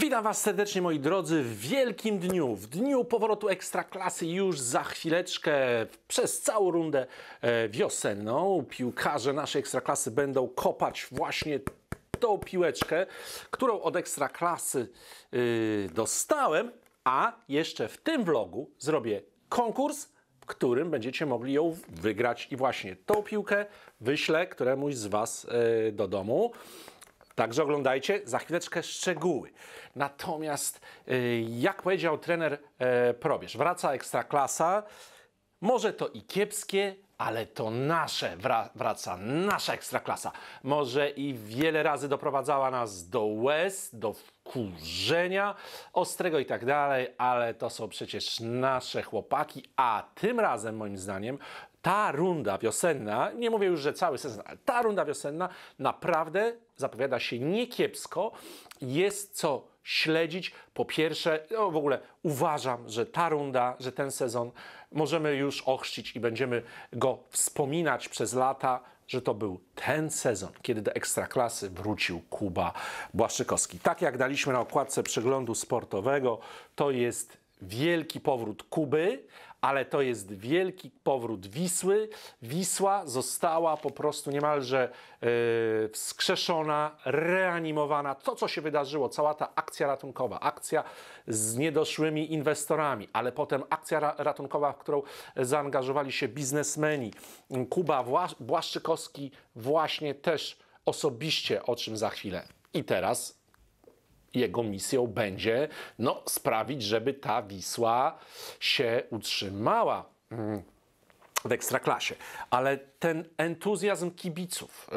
Witam Was serdecznie, moi drodzy, w wielkim dniu, w dniu powrotu ekstraklasy już za chwileczkę, przez całą rundę e, wiosenną. Piłkarze naszej ekstraklasy będą kopać właśnie tą piłeczkę, którą od ekstraklasy y, dostałem, a jeszcze w tym vlogu zrobię konkurs, w którym będziecie mogli ją wygrać i właśnie tą piłkę wyślę któremuś z Was e, do domu. Także oglądajcie za chwileczkę szczegóły. Natomiast, y, jak powiedział trener e, Probierz, wraca ekstraklasa. Może to i kiepskie, ale to nasze wraca, nasza ekstraklasa. Może i wiele razy doprowadzała nas do łez, do wkurzenia, ostrego i tak dalej, ale to są przecież nasze chłopaki, a tym razem moim zdaniem ta runda wiosenna, nie mówię już, że cały sezon, ale ta runda wiosenna naprawdę zapowiada się niekiepsko. Jest co śledzić. Po pierwsze, no w ogóle uważam, że ta runda, że ten sezon możemy już ochrzcić i będziemy go wspominać przez lata, że to był ten sezon, kiedy do ekstraklasy wrócił Kuba Błaszczykowski. Tak jak daliśmy na okładce przeglądu sportowego, to jest wielki powrót Kuby, ale to jest wielki powrót Wisły. Wisła została po prostu niemalże yy, wskrzeszona, reanimowana. To, co się wydarzyło, cała ta akcja ratunkowa, akcja z niedoszłymi inwestorami, ale potem akcja ra ratunkowa, w którą zaangażowali się biznesmeni. Kuba Błaszczykowski właśnie też osobiście, o czym za chwilę. I teraz jego misją będzie no, sprawić, żeby ta Wisła się utrzymała mm, w ekstraklasie. Ale ten entuzjazm kibiców,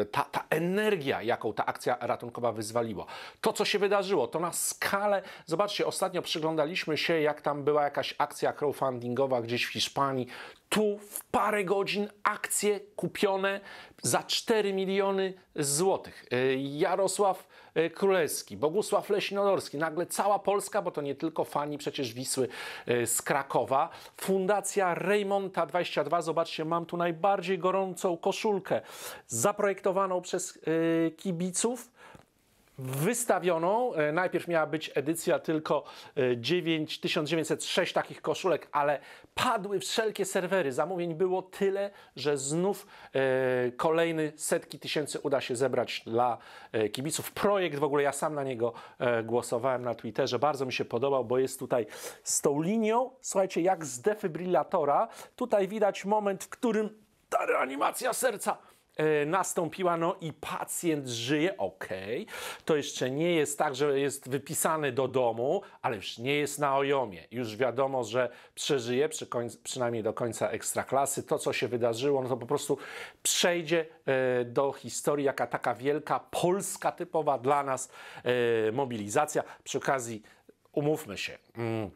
e, ta, ta energia, jaką ta akcja ratunkowa wyzwaliła, to co się wydarzyło, to na skalę. Zobaczcie, ostatnio przyglądaliśmy się, jak tam była jakaś akcja crowdfundingowa gdzieś w Hiszpanii. Tu w parę godzin akcje kupione za 4 miliony złotych. E, Jarosław e, Królewski, Bogusław Leśnodorski, nagle cała Polska, bo to nie tylko fani przecież Wisły z Krakowa, Fundacja Reymonta 22, zobaczcie, mam tu najbardziej najbardziej gorącą koszulkę zaprojektowaną przez y, kibiców wystawioną. E, najpierw miała być edycja tylko 9, e, 1906 takich koszulek, ale padły wszelkie serwery. Zamówień było tyle, że znów e, kolejny setki tysięcy uda się zebrać dla kibiców. Projekt w ogóle, ja sam na niego głosowałem na Twitterze. Bardzo mi się podobał, bo jest tutaj z tą linią, słuchajcie, jak z defibrylatora. Tutaj widać moment, w którym ta reanimacja serca e, nastąpiła, no i pacjent żyje, ok, to jeszcze nie jest tak, że jest wypisany do domu, ale już nie jest na ojomie. Już wiadomo, że przeżyje, przy przynajmniej do końca ekstraklasy. To, co się wydarzyło, no to po prostu przejdzie e, do historii jaka taka wielka, polska typowa dla nas e, mobilizacja. Przy okazji, umówmy się... Mm,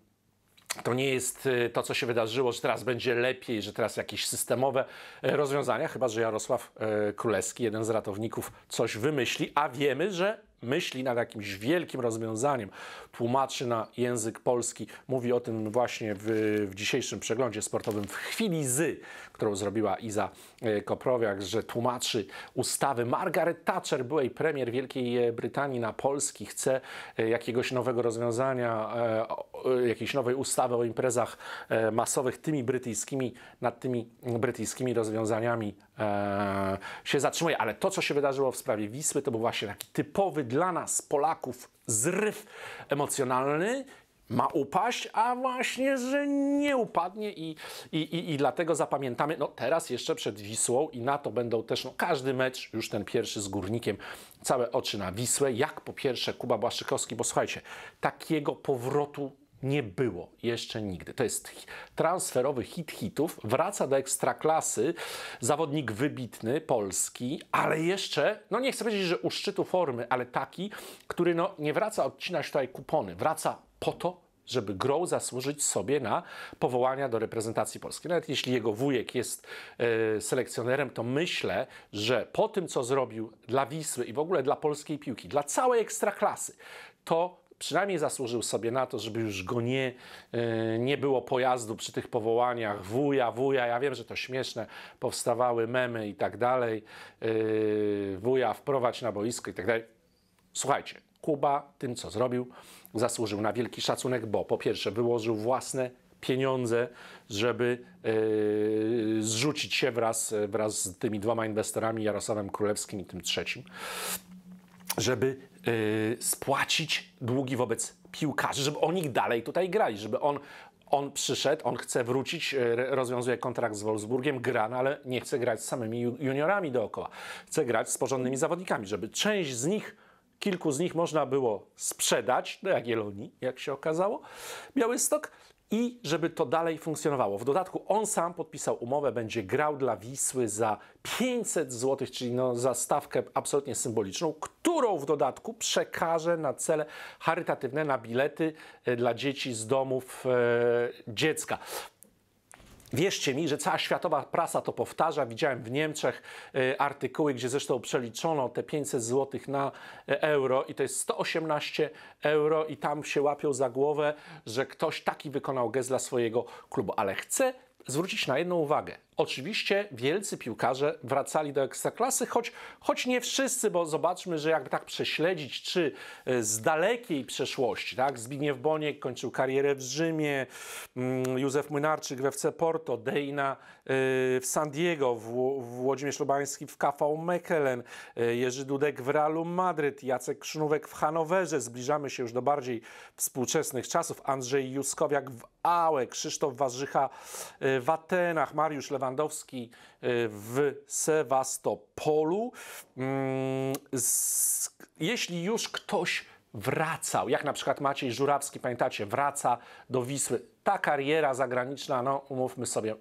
to nie jest y, to, co się wydarzyło, że teraz będzie lepiej, że teraz jakieś systemowe y, rozwiązania, chyba że Jarosław y, Królewski, jeden z ratowników, coś wymyśli, a wiemy, że myśli nad jakimś wielkim rozwiązaniem, tłumaczy na język polski. Mówi o tym właśnie w, w dzisiejszym przeglądzie sportowym w chwili z, którą zrobiła Iza e, Koprowiak, że tłumaczy ustawy Margaret Thatcher, byłej premier Wielkiej e, Brytanii na Polski, chce e, jakiegoś nowego rozwiązania, jakiejś nowej ustawy o imprezach masowych, tymi brytyjskimi, nad tymi brytyjskimi rozwiązaniami się zatrzymuje. Ale to, co się wydarzyło w sprawie Wisły, to był właśnie taki typowy dla nas, Polaków, zryw emocjonalny, ma upaść, a właśnie, że nie upadnie i, i, i, i dlatego zapamiętamy, no teraz jeszcze przed Wisłą i na to będą też, no każdy mecz, już ten pierwszy z Górnikiem, całe oczy na Wisłę, jak po pierwsze Kuba Błaszczykowski, bo słuchajcie, takiego powrotu nie było jeszcze nigdy. To jest transferowy hit hitów, wraca do ekstraklasy, zawodnik wybitny, polski, ale jeszcze, no nie chcę powiedzieć, że u szczytu formy, ale taki, który no nie wraca odcinać tutaj kupony, wraca po to, żeby grą zasłużyć sobie na powołania do reprezentacji polskiej. Nawet jeśli jego wujek jest e, selekcjonerem, to myślę, że po tym, co zrobił dla Wisły i w ogóle dla polskiej piłki, dla całej ekstraklasy, to przynajmniej zasłużył sobie na to, żeby już go nie, e, nie było pojazdu przy tych powołaniach wuja, wuja. Ja wiem, że to śmieszne, powstawały memy i tak dalej. E, wuja wprowadź na boisko i tak dalej. Słuchajcie, Kuba tym, co zrobił, zasłużył na wielki szacunek, bo po pierwsze wyłożył własne pieniądze, żeby yy, zrzucić się wraz, wraz z tymi dwoma inwestorami, Jarosławem Królewskim i tym trzecim, żeby yy, spłacić długi wobec piłkarzy, żeby oni dalej tutaj grali, żeby on on przyszedł, on chce wrócić, e, rozwiązuje kontrakt z Wolfsburgiem, gra, no ale nie chce grać z samymi juniorami dookoła. Chce grać z porządnymi zawodnikami, żeby część z nich Kilku z nich można było sprzedać do no Jagiellonii, jak się okazało, Białystok i żeby to dalej funkcjonowało. W dodatku on sam podpisał umowę, będzie grał dla Wisły za 500 zł, czyli no za stawkę absolutnie symboliczną, którą w dodatku przekaże na cele charytatywne, na bilety e, dla dzieci z domów e, dziecka. Wierzcie mi, że cała światowa prasa to powtarza. Widziałem w Niemczech y, artykuły, gdzie zresztą przeliczono te 500 zł na y, euro i to jest 118 euro i tam się łapią za głowę, że ktoś taki wykonał gest dla swojego klubu. Ale chcę zwrócić na jedną uwagę. Oczywiście wielcy piłkarze wracali do ekstraklasy, choć, choć nie wszyscy, bo zobaczmy, że jakby tak prześledzić, czy e, z dalekiej przeszłości, tak, Zbigniew Boniek kończył karierę w Rzymie, mm, Józef Młynarczyk w FC Porto, Dejna e, w San Diego, Włodzimierz Lubański w KV Mechelen, e, Jerzy Dudek w Realu Madryt, Jacek Krzynówek w Hanowerze, zbliżamy się już do bardziej współczesnych czasów, Andrzej Juskowiak w Ałek, Krzysztof Warzycha e, w Atenach, Mariusz Lewandowski e, w Sewastopolu. Mm, jeśli już ktoś wracał, jak na przykład Maciej Żurawski, pamiętacie, wraca do Wisły, ta kariera zagraniczna, no umówmy sobie,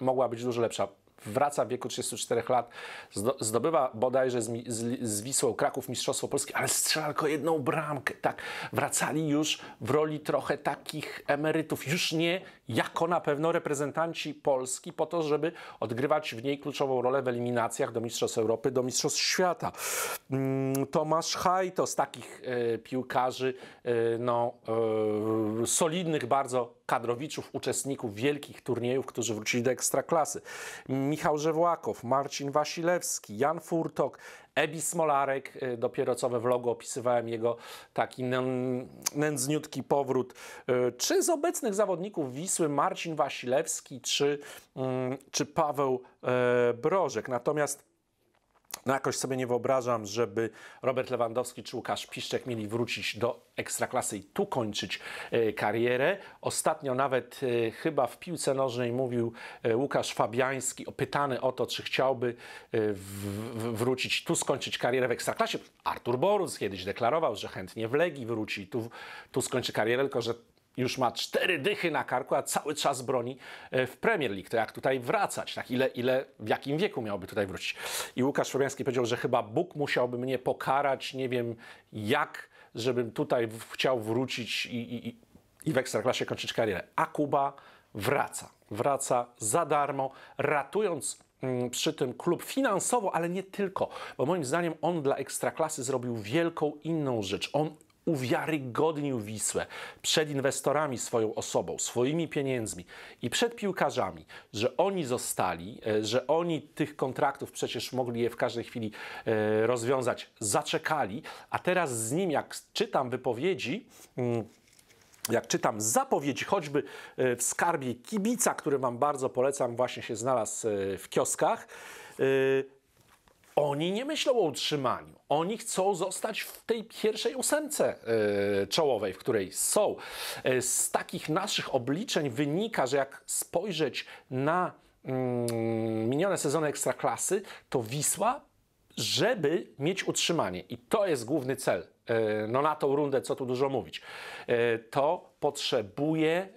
mogła być dużo lepsza wraca w wieku 34 lat, zdobywa bodajże z, z, z Wisłą Kraków Mistrzostwo Polskie, ale strzela tylko jedną bramkę. Tak, wracali już w roli trochę takich emerytów, już nie jako na pewno reprezentanci Polski po to, żeby odgrywać w niej kluczową rolę w eliminacjach do Mistrzostw Europy, do Mistrzostw Świata. Mm, Tomasz Haj to z takich e, piłkarzy e, no, e, solidnych bardzo kadrowiczów, uczestników wielkich turniejów, którzy wrócili do ekstraklasy. Michał Żewłakow, Marcin Wasilewski, Jan Furtok, Ebi Smolarek, y, dopiero co we vlogu opisywałem jego taki nędzniutki powrót, y, czy z obecnych zawodników Wisły Marcin Wasilewski, czy, mm, czy Paweł e, Brożek. Natomiast no jakoś sobie nie wyobrażam, żeby Robert Lewandowski czy Łukasz Piszczek mieli wrócić do Ekstraklasy i tu kończyć e, karierę. Ostatnio nawet e, chyba w piłce nożnej mówił e, Łukasz Fabiański, pytany o to, czy chciałby wrócić, tu skończyć karierę w Ekstraklasie. Artur Borus kiedyś deklarował, że chętnie w Legii wróci, tu, tu skończy karierę, tylko że już ma cztery dychy na karku, a cały czas broni e, w Premier League. To jak tutaj wracać? Tak? Ile, ile, w jakim wieku miałby tutaj wrócić? I Łukasz Fabiański powiedział, że chyba Bóg musiałby mnie pokarać, nie wiem jak, żebym tutaj chciał wrócić i, i, i w Ekstraklasie kończyć karierę. A Kuba wraca. Wraca za darmo, ratując mm, przy tym klub finansowo, ale nie tylko, bo moim zdaniem on dla ekstraklasy zrobił wielką inną rzecz. On uwiarygodnił Wisłę przed inwestorami swoją osobą, swoimi pieniędzmi i przed piłkarzami, że oni zostali, e, że oni tych kontraktów przecież mogli je w każdej chwili e, rozwiązać, zaczekali, a teraz z nim, jak czytam wypowiedzi, mm, jak czytam zapowiedzi, choćby e, w skarbie kibica, który Wam bardzo polecam, właśnie się znalazł w kioskach, oni nie myślą o utrzymaniu. Oni chcą zostać w tej pierwszej ósemce yy, czołowej, w której są. Yy, z takich naszych obliczeń wynika, że jak spojrzeć na mm, minione sezony ekstraklasy, to Wisła żeby mieć utrzymanie, i to jest główny cel, e, no na tą rundę, co tu dużo mówić, e, to potrzebuje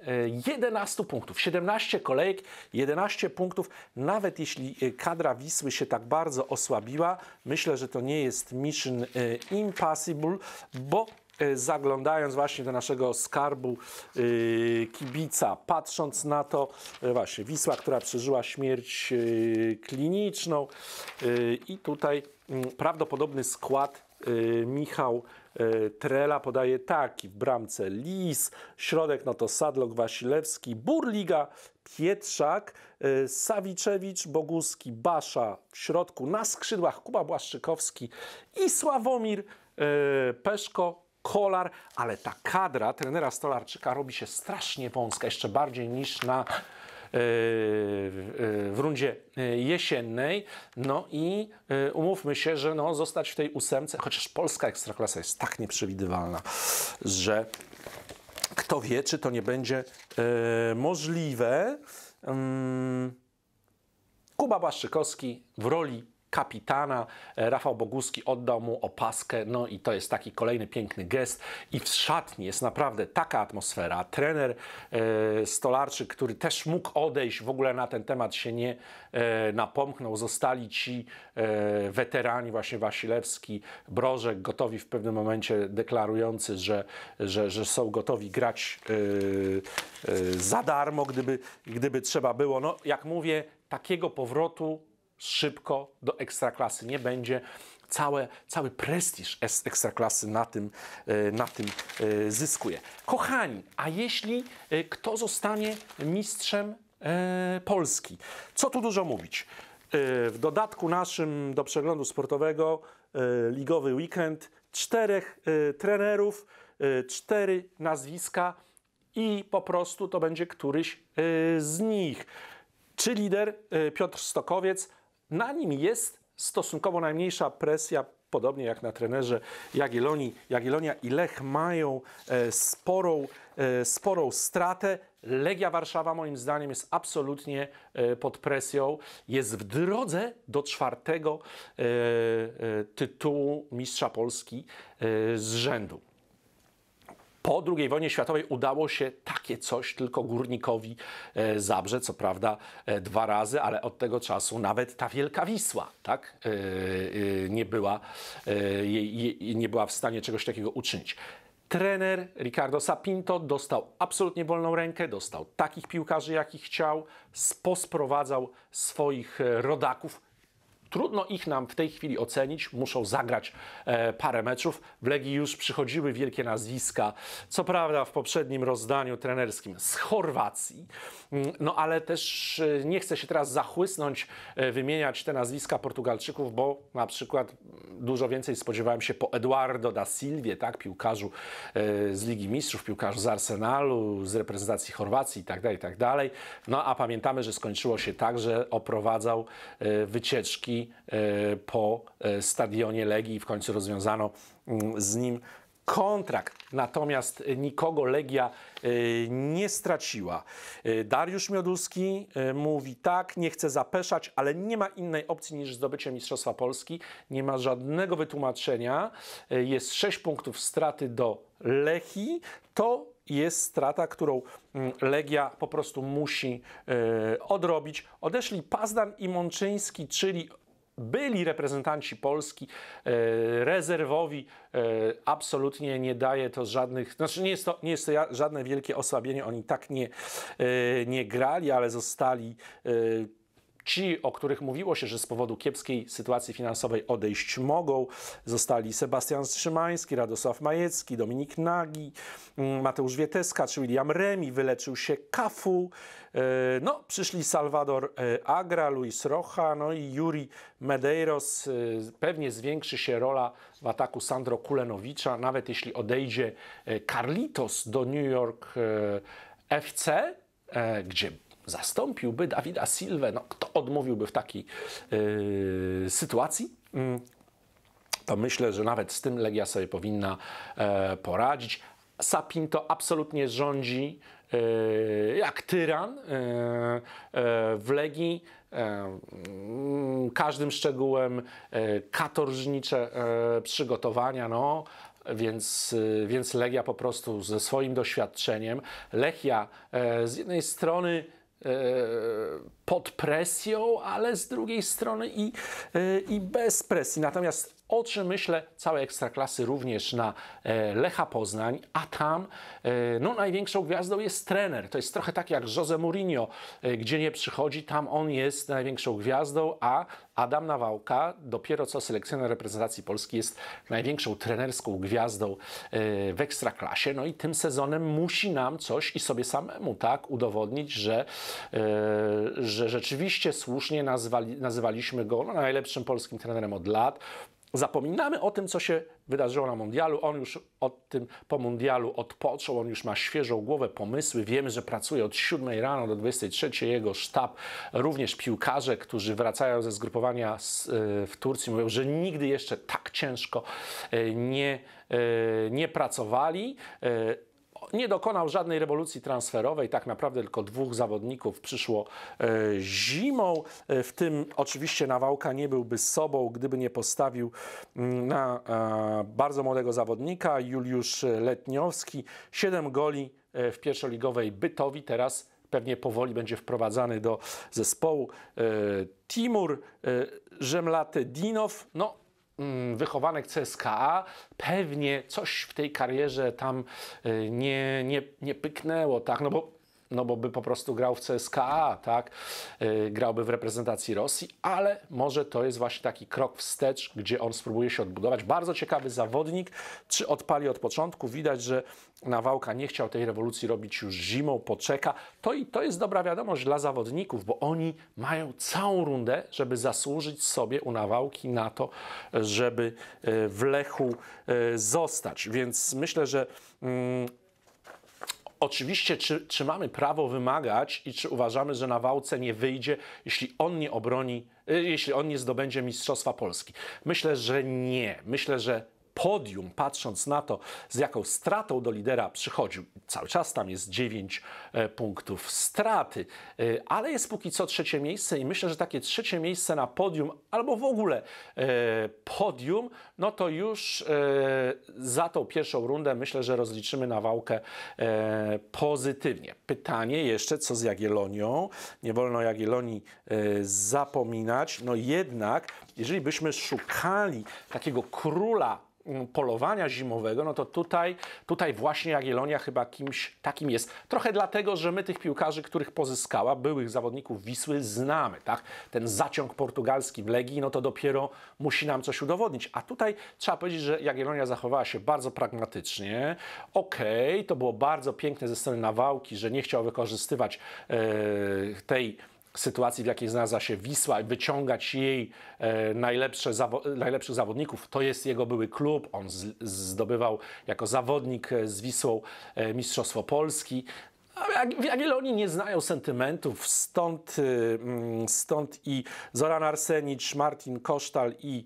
11 punktów, 17 kolejek, 11 punktów, nawet jeśli e, kadra Wisły się tak bardzo osłabiła, myślę, że to nie jest mission impossible, bo E, zaglądając właśnie do naszego skarbu e, kibica, patrząc na to, e, właśnie Wisła, która przeżyła śmierć kliniczną i tutaj mm, prawdopodobny skład Michał Trela podaje taki, w bramce Lis, środek no to Sadlok, Wasilewski, Burliga, Pietrzak, Sawiczewicz, Boguski, Basza w środku, na skrzydłach Kuba Błaszczykowski i Sławomir Peszko, Kolar, ale ta kadra trenera Stolarczyka robi się strasznie wąska, jeszcze bardziej niż na e, e, w rundzie e, jesiennej. No i umówmy się, że no, zostać w tej ósemce, chociaż polska ekstraklasa jest tak nieprzewidywalna, że kto wie, czy to nie będzie możliwe. Mm. Kuba Błaszczykowski w roli kapitana. E, Rafał Boguski oddał mu opaskę, no i to jest taki kolejny piękny gest. I w szatni jest naprawdę taka atmosfera. Trener e, Stolarczyk, który też mógł odejść, w ogóle na ten temat się nie e, napomknął. Zostali ci weterani, właśnie Wasilewski, Brożek, gotowi w pewnym momencie deklarujący, że, że, że są gotowi grać za darmo, gdyby, gdyby trzeba było. No, jak mówię, takiego powrotu szybko do ekstraklasy nie będzie. Całe, cały prestiż ekstraklasy na tym, e, na tym e, zyskuje. Kochani, a jeśli e, kto zostanie mistrzem Polski? Co tu dużo mówić? W dodatku naszym do przeglądu sportowego ligowy weekend czterech trenerów, cztery nazwiska i po prostu to będzie któryś z nich. Czy lider Piotr Stokowiec, na nim jest stosunkowo najmniejsza presja, podobnie jak na trenerze Jagiellonii. Jagiellonia i Lech mają e, sporą, e, sporą stratę. Legia Warszawa moim zdaniem jest absolutnie e, pod presją. Jest w drodze do czwartego tytułu mistrza Polski z rzędu. Po II wojnie światowej udało się takie coś tylko górnikowi e, Zabrze, co prawda e, dwa razy, ale od tego czasu nawet ta Wielka Wisła tak, e, nie, była, nie była w stanie czegoś takiego uczynić. Trener Ricardo Sapinto dostał absolutnie wolną rękę, dostał takich piłkarzy, jakich chciał, posprowadzał swoich rodaków Trudno ich nam w tej chwili ocenić, muszą zagrać e, parę meczów. W Legii już przychodziły wielkie nazwiska, co prawda w poprzednim rozdaniu trenerskim z Chorwacji, mm, no ale też e, nie chcę się teraz zachłysnąć, e, wymieniać te nazwiska Portugalczyków, bo na przykład mm, dużo więcej spodziewałem się po Eduardo da Silvie, tak, piłkarzu z Ligi Mistrzów, piłkarzu z Arsenalu, z reprezentacji Chorwacji itd., tak itd. Tak no a pamiętamy, że skończyło się tak, że oprowadzał wycieczki E, po e, stadionie Legii w końcu rozwiązano mm, z nim kontrakt. Natomiast nikogo Legia e, nie straciła. Dariusz Mioduski mówi tak, nie chce zapeszać, ale nie ma innej opcji niż zdobycie Mistrzostwa Polski. Nie ma żadnego wytłumaczenia. Jest 6 punktów straty do Lechi. To jest strata, którą mm, Legia po prostu musi odrobić. Odeszli Pazdan i Mączyński, czyli byli reprezentanci Polski e, rezerwowi e, absolutnie nie daje to żadnych, znaczy nie jest to, nie jest to żadne wielkie osłabienie, oni tak nie, e, nie grali, ale zostali Ci, o których mówiło się, że z powodu kiepskiej sytuacji finansowej odejść mogą, zostali Sebastian Strzymański, Radosław Majecki, Dominik Nagi, mm, Mateusz Wieteska czy William Remi, wyleczył się Kafu, e, no, przyszli Salvador e, Agra, Luis Rocha, no i Juri Medeiros. E, pewnie zwiększy się rola w ataku Sandro Kulenowicza, nawet jeśli odejdzie Carlitos do New York FC, gdzie zastąpiłby Dawida Silwę. No, kto odmówiłby w takiej yy, sytuacji? Mm. to myślę, że nawet z tym Legia sobie powinna yy, poradzić. Sapinto absolutnie rządzi e, jak tyran e, w Legii. Mm, każdym szczegółem katorżnicze przygotowania, no, więc, więc Legia po prostu ze swoim doświadczeniem. Lechia z jednej strony E, pod presją, ale z drugiej strony i, e, i bez presji. Natomiast oczy myślę całej ekstraklasy również na e, Lecha Poznań, a tam e, no, największą gwiazdą jest trener. To jest trochę tak jak Jose Mourinho, e, gdzie nie przychodzi, tam on jest największą gwiazdą, a Adam Nawałka, dopiero co selekcjoner reprezentacji Polski, jest największą trenerską gwiazdą w ekstraklasie. No i tym sezonem musi nam coś i sobie samemu tak udowodnić, że, że rzeczywiście słusznie nazwali, nazywaliśmy go no, najlepszym polskim trenerem od lat. Zapominamy o tym, co się wydarzyło na mundialu. On już od tym po mundialu odpoczął, on już ma świeżą głowę, pomysły. Wiemy, że pracuje od 7 rano do 23. Jego sztab, również piłkarze, którzy wracają ze zgrupowania e, w Turcji, mówią, że nigdy jeszcze tak ciężko e, nie, e, nie pracowali nie dokonał żadnej rewolucji transferowej, tak naprawdę tylko dwóch zawodników przyszło e, zimą, e, w tym oczywiście Nawałka nie byłby sobą, gdyby nie postawił mm, na e, bardzo młodego zawodnika, Juliusz Letniowski, 7 goli w pierwszoligowej Bytowi, teraz pewnie powoli będzie wprowadzany do zespołu. Timur Żemlaty Dinow, no Mm, wychowanek CSKA, pewnie coś w tej karierze tam y, nie, nie, nie pyknęło, tak? No bo no bo by po prostu grał w CSKA, tak? Y, grałby w reprezentacji Rosji, ale może to jest właśnie taki krok wstecz, gdzie on spróbuje się odbudować. Bardzo ciekawy zawodnik, czy odpali od początku. Widać, że Nawałka nie chciał tej rewolucji robić już zimą, poczeka. To i to jest dobra wiadomość dla zawodników, bo oni mają całą rundę, żeby zasłużyć sobie u Nawałki na to, żeby y, w Lechu y, zostać. Więc myślę, że mm, Oczywiście, czy, czy mamy prawo wymagać i czy uważamy, że na wałce nie wyjdzie, jeśli on nie obroni, y, jeśli on nie zdobędzie Mistrzostwa Polski? Myślę, że nie. Myślę, że podium, patrząc na to, z jaką stratą do lidera przychodził. Cały czas tam jest 9 e, punktów straty, e, ale jest póki co trzecie miejsce i myślę, że takie trzecie miejsce na podium albo w ogóle e, podium, no to już za tą pierwszą rundę myślę, że rozliczymy na wałkę pozytywnie. Pytanie jeszcze, co z Jagielonią? Nie wolno Jagielonii zapominać. No jednak, jeżeli byśmy szukali takiego króla Mm, polowania zimowego, no to tutaj, tutaj właśnie Jagiellonia chyba kimś takim jest. Trochę dlatego, że my tych piłkarzy, których pozyskała, byłych zawodników Wisły, znamy, tak? Ten zaciąg portugalski w Legii, no to dopiero musi nam coś udowodnić. A tutaj trzeba powiedzieć, że Jagiellonia zachowała się bardzo pragmatycznie. Okej, okay, to było bardzo piękne ze strony Nawałki, że nie chciał wykorzystywać yy, tej sytuacji, w jakiej znalazła się Wisła, wyciągać jej e, najlepsze zawo najlepszych zawodników. To jest jego były klub, on zdobywał jako zawodnik e, z Wisłą e, Mistrzostwo Polski. A wiele oni nie znają sentymentów, stąd, mm, stąd i Zoran Arsenicz, Martin Kosztal i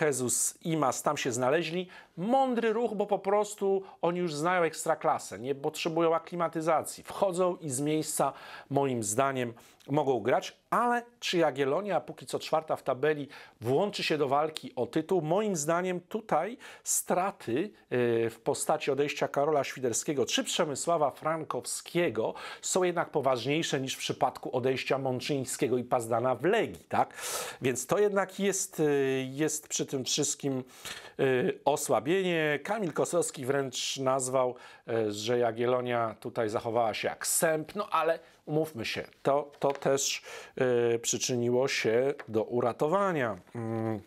Jezus Imas tam się znaleźli. Mądry ruch, bo po prostu oni już znają ekstraklasę, nie potrzebują aklimatyzacji. Wchodzą i z miejsca, moim zdaniem, mogą grać, ale czy Jagiellonia, póki co czwarta w tabeli, włączy się do walki o tytuł? Moim zdaniem tutaj straty y, w postaci odejścia Karola Świderskiego czy Przemysława Frankowskiego są jednak poważniejsze niż w przypadku odejścia Mączyńskiego i Pazdana w Legii, tak? Więc to jednak jest, y, jest przy tym wszystkim y, osłabienie. Kamil Kosowski wręcz nazwał, że Jagiellonia tutaj zachowała się jak sęp, no ale umówmy się, to, to też yy, przyczyniło się do uratowania. Yy,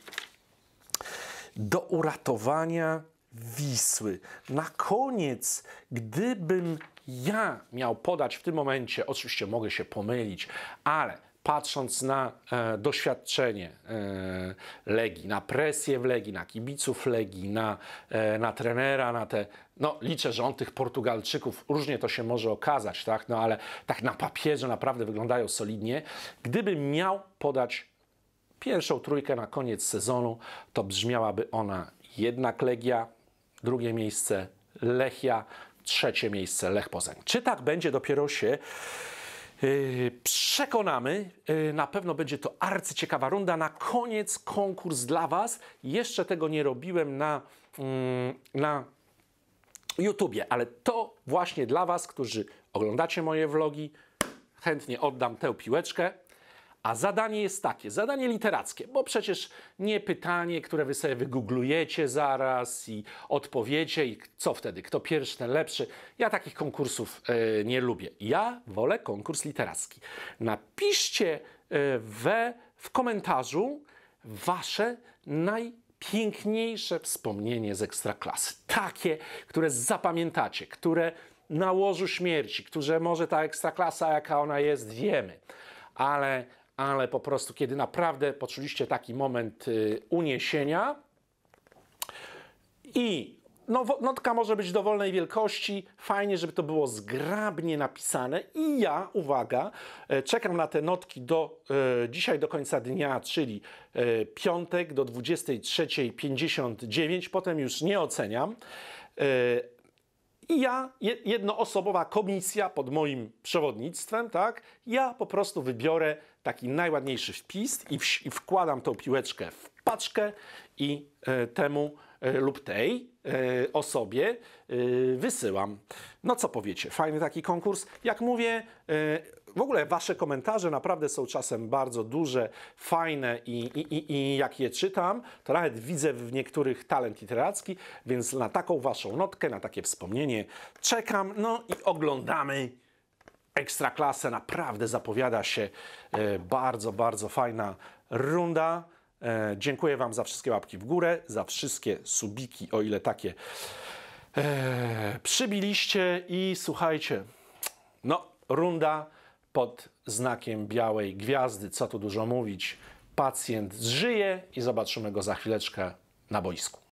do uratowania Wisły. Na koniec, gdybym ja miał podać w tym momencie, oczywiście mogę się pomylić, ale patrząc na e, doświadczenie e, Legii, na presję w Legii, na kibiców Legii, na, e, na trenera, na te no, liczę, że on tych Portugalczyków, różnie to się może okazać, tak? No, ale tak na papierze naprawdę wyglądają solidnie. Gdybym miał podać pierwszą trójkę na koniec sezonu, to brzmiałaby ona jednak Legia, drugie miejsce Lechia, trzecie miejsce Lech Poznań. Czy tak będzie, dopiero się yy, przekonamy. Yy, na pewno będzie to arcyciekawa runda. Na koniec konkurs dla Was. Jeszcze tego nie robiłem na, yy, na YouTubie, ale to właśnie dla Was, którzy oglądacie moje vlogi, chętnie oddam tę piłeczkę. A zadanie jest takie, zadanie literackie, bo przecież nie pytanie, które wy sobie wygooglujecie zaraz i odpowiecie i co wtedy, kto pierwszy, ten lepszy. Ja takich konkursów e, nie lubię. Ja wolę konkurs literacki. Napiszcie yy, we, w komentarzu wasze naj piękniejsze wspomnienie z ekstraklasy. Takie, które zapamiętacie, które na łożu śmierci, które może ta ekstraklasa, jaka ona jest, wiemy, ale, ale po prostu, kiedy naprawdę poczuliście taki moment y, uniesienia i no, notka może być dowolnej wielkości, fajnie, żeby to było zgrabnie napisane i ja, uwaga, e, czekam na te notki do e, dzisiaj do końca dnia, czyli e, piątek do 23.59, potem już nie oceniam. E, i ja, jednoosobowa komisja pod moim przewodnictwem, tak, ja po prostu wybiorę taki najładniejszy wpis i, w, i wkładam tą piłeczkę w paczkę i e, temu E, lub tej e, osobie e, wysyłam. No co powiecie? Fajny taki konkurs. Jak mówię, w ogóle Wasze komentarze naprawdę są czasem bardzo duże, fajne i, i, i, jak je czytam, to nawet widzę w niektórych talent literacki, więc na taką Waszą notkę, na takie wspomnienie czekam. No i oglądamy klasę. Naprawdę zapowiada się bardzo, bardzo fajna runda. E, dziękuję Wam za wszystkie łapki w górę, za wszystkie subiki, o ile takie e, przybiliście. I słuchajcie, no, runda pod znakiem białej gwiazdy. Co tu dużo mówić? Pacjent żyje i zobaczymy go za chwileczkę na boisku.